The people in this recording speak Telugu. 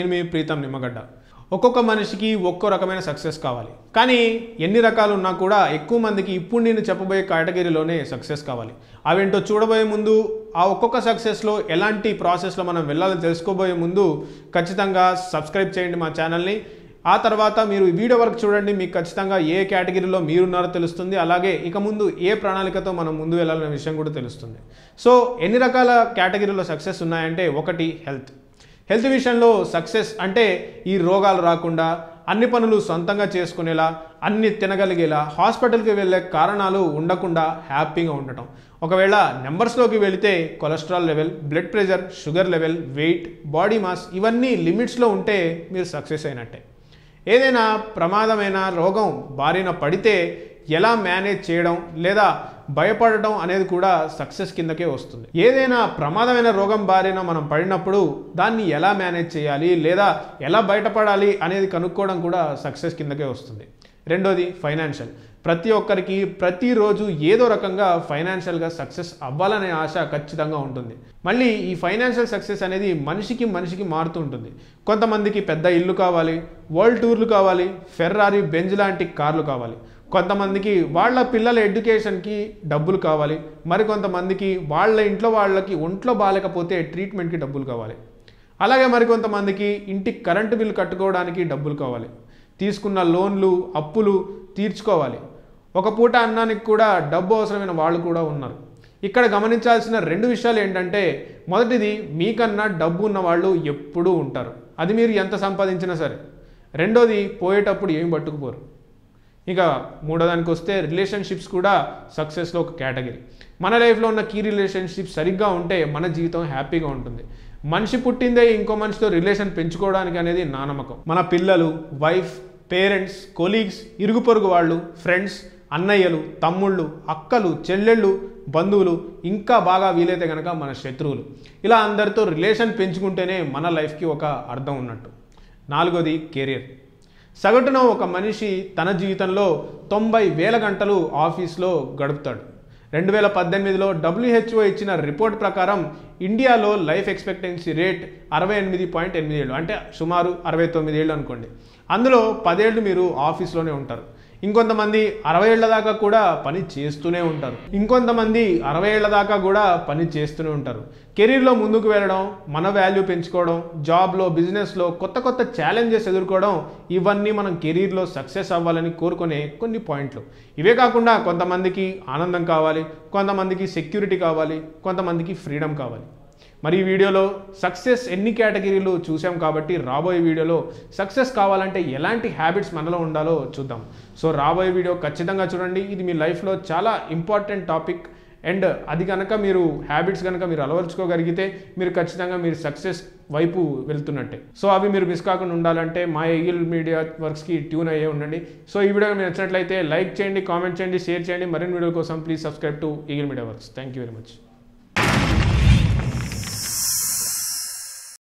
నేను మీ ప్రీతం నిమ్మగడ్డ ఒక్కొక్క మనిషికి ఒక్కో రకమైన సక్సెస్ కావాలి కానీ ఎన్ని రకాలు ఉన్నా కూడా ఎక్కువ మందికి ఇప్పుడు నేను చెప్పబోయే కేటగిరీలోనే సక్సెస్ కావాలి అవేంటో చూడబోయే ముందు ఆ ఒక్కొక్క సక్సెస్లో ఎలాంటి ప్రాసెస్లో మనం వెళ్ళాలని తెలుసుకోబోయే ముందు ఖచ్చితంగా సబ్స్క్రైబ్ చేయండి మా ఛానల్ని ఆ తర్వాత మీరు ఈ వీడియో వరకు చూడండి మీకు ఖచ్చితంగా ఏ కేటగిరీలో మీరున్నారో తెలుస్తుంది అలాగే ఇక ముందు ఏ ప్రణాళికతో మనం ముందు వెళ్ళాలనే విషయం కూడా తెలుస్తుంది సో ఎన్ని రకాల కేటగిరీలో సక్సెస్ ఉన్నాయంటే ఒకటి హెల్త్ హెల్త్ విషయంలో సక్సెస్ అంటే ఈ రోగాలు రాకుండా అన్ని పనులు సొంతంగా చేసుకునేలా అన్ని తినగలిగేలా హాస్పిటల్కి వెళ్ళే కారణాలు ఉండకుండా హ్యాపీగా ఉండటం ఒకవేళ నెంబర్స్లోకి వెళితే cholesterol level blood pressure sugar level weight body mass ఇవన్నీ లిమిట్స్లో ఉంటే మీరు సక్సెస్ అయినట్టే ఏదైనా ప్రమాదమైన రోగం బారిన పడితే ఎలా మేనేజ్ చేయడం లేదా భయపడటం అనేది కూడా సక్సెస్ కిందకే వస్తుంది ఏదైనా ప్రమాదమైన రోగం బారిన మనం పడినప్పుడు దాన్ని ఎలా మేనేజ్ చేయాలి లేదా ఎలా బయటపడాలి అనేది కనుక్కోవడం కూడా సక్సెస్ కిందకే వస్తుంది రెండోది ఫైనాన్షియల్ ప్రతి ఒక్కరికి ప్రతిరోజు ఏదో రకంగా ఫైనాన్షియల్గా సక్సెస్ అవ్వాలనే ఆశ ఖచ్చితంగా ఉంటుంది మళ్ళీ ఈ ఫైనాన్షియల్ సక్సెస్ అనేది మనిషికి మనిషికి మారుతూ ఉంటుంది కొంతమందికి పెద్ద ఇల్లు కావాలి వరల్డ్ టూర్లు కావాలి ఫెర్రారీ బెంజ్ లాంటి కార్లు కావాలి కొంతమందికి వాళ్ళ పిల్లల ఎడ్యుకేషన్కి డబ్బులు కావాలి మరికొంతమందికి వాళ్ళ ఇంట్లో వాళ్ళకి ఒంట్లో బాగాలేకపోతే ట్రీట్మెంట్కి డబ్బులు కావాలి అలాగే మరికొంతమందికి ఇంటికి కరెంటు బిల్లు కట్టుకోవడానికి డబ్బులు కావాలి తీసుకున్న లోన్లు అప్పులు తీర్చుకోవాలి ఒక పూట అన్నానికి కూడా డబ్బు అవసరమైన వాళ్ళు కూడా ఉన్నారు ఇక్కడ గమనించాల్సిన రెండు విషయాలు ఏంటంటే మొదటిది మీకన్నా డబ్బు ఉన్న వాళ్ళు ఎప్పుడూ ఉంటారు అది మీరు ఎంత సంపాదించినా సరే రెండోది పోయేటప్పుడు ఏమి పట్టుకుపోరు ఇక మూడోదానికి వస్తే రిలేషన్షిప్స్ కూడా సక్సెస్లో ఒక కేటగిరీ మన లైఫ్లో ఉన్న కీ రిలేషన్షిప్ సరిగ్గా ఉంటే మన జీవితం హ్యాపీగా ఉంటుంది మనిషి పుట్టిందే ఇంకో మనిషితో రిలేషన్ పెంచుకోవడానికి అనేది నానమ్మకం మన పిల్లలు వైఫ్ పేరెంట్స్ కొలీగ్స్ ఇరుగు పొరుగు వాళ్ళు ఫ్రెండ్స్ అన్నయ్యలు తమ్ముళ్ళు అక్కలు చెల్లెళ్ళు బంధువులు ఇంకా బాగా వీలైతే కనుక మన శత్రువులు ఇలా అందరితో రిలేషన్ పెంచుకుంటేనే మన లైఫ్కి ఒక అర్థం ఉన్నట్టు నాలుగోది కెరీర్ సగటున ఒక మనిషి తన జీవితంలో తొంభై వేల గంటలు ఆఫీస్లో గడుపుతాడు రెండు వేల పద్దెనిమిదిలో డబ్ల్యూహెచ్ఓ ఇచ్చిన రిపోర్ట్ ప్రకారం ఇండియాలో లైఫ్ ఎక్స్పెక్టెన్సీ రేట్ అరవై ఎనిమిది పాయింట్ ఎనిమిది ఏళ్ళు అంటే సుమారు అరవై తొమ్మిది ఏళ్ళు అనుకోండి అందులో పదేళ్ళు మీరు ఆఫీస్లోనే ఉంటారు ఇంకొంతమంది అరవై ఏళ్ల దాకా కూడా పని చేస్తూనే ఉంటారు ఇంకొంతమంది అరవై ఏళ్ల దాకా కూడా పని చేస్తూనే ఉంటారు కెరీర్లో ముందుకు వెళ్ళడం మన వాల్యూ పెంచుకోవడం జాబ్లో బిజినెస్లో కొత్త కొత్త ఛాలెంజెస్ ఎదుర్కోవడం ఇవన్నీ మనం కెరీర్లో సక్సెస్ అవ్వాలని కోరుకునే కొన్ని పాయింట్లు ఇవే కాకుండా కొంతమందికి ఆనందం కావాలి కొంతమందికి సెక్యూరిటీ కావాలి కొంతమందికి ఫ్రీడమ్ కావాలి మరి ఈ వీడియోలో సక్సెస్ ఎన్ని కేటగిరీలు చూసాం కాబట్టి రాబోయే వీడియోలో సక్సెస్ కావాలంటే ఎలాంటి హ్యాబిట్స్ మనలో ఉండాలో చూద్దాం సో రాబోయే వీడియో ఖచ్చితంగా చూడండి ఇది మీ లైఫ్లో చాలా ఇంపార్టెంట్ టాపిక్ అండ్ అది కనుక మీరు హ్యాబిట్స్ కనుక మీరు అలవర్చుకోగలిగితే మీరు ఖచ్చితంగా మీరు సక్సెస్ వైపు వెళ్తున్నట్టే సో అవి మీరు మిస్ కాకుండా ఉండాలంటే మా ఎయిల్ మీడియా వర్క్స్కి ట్యూన్ అయ్యే ఉండండి సో ఈ వీడియో మీరు నచ్చినట్లయితే లైక్ చేయండి కామెంట్ చేయండి షేర్ చేయండి మరిన్ని వీడియో కోసం please subscribe to Eagle Media Works thank you very much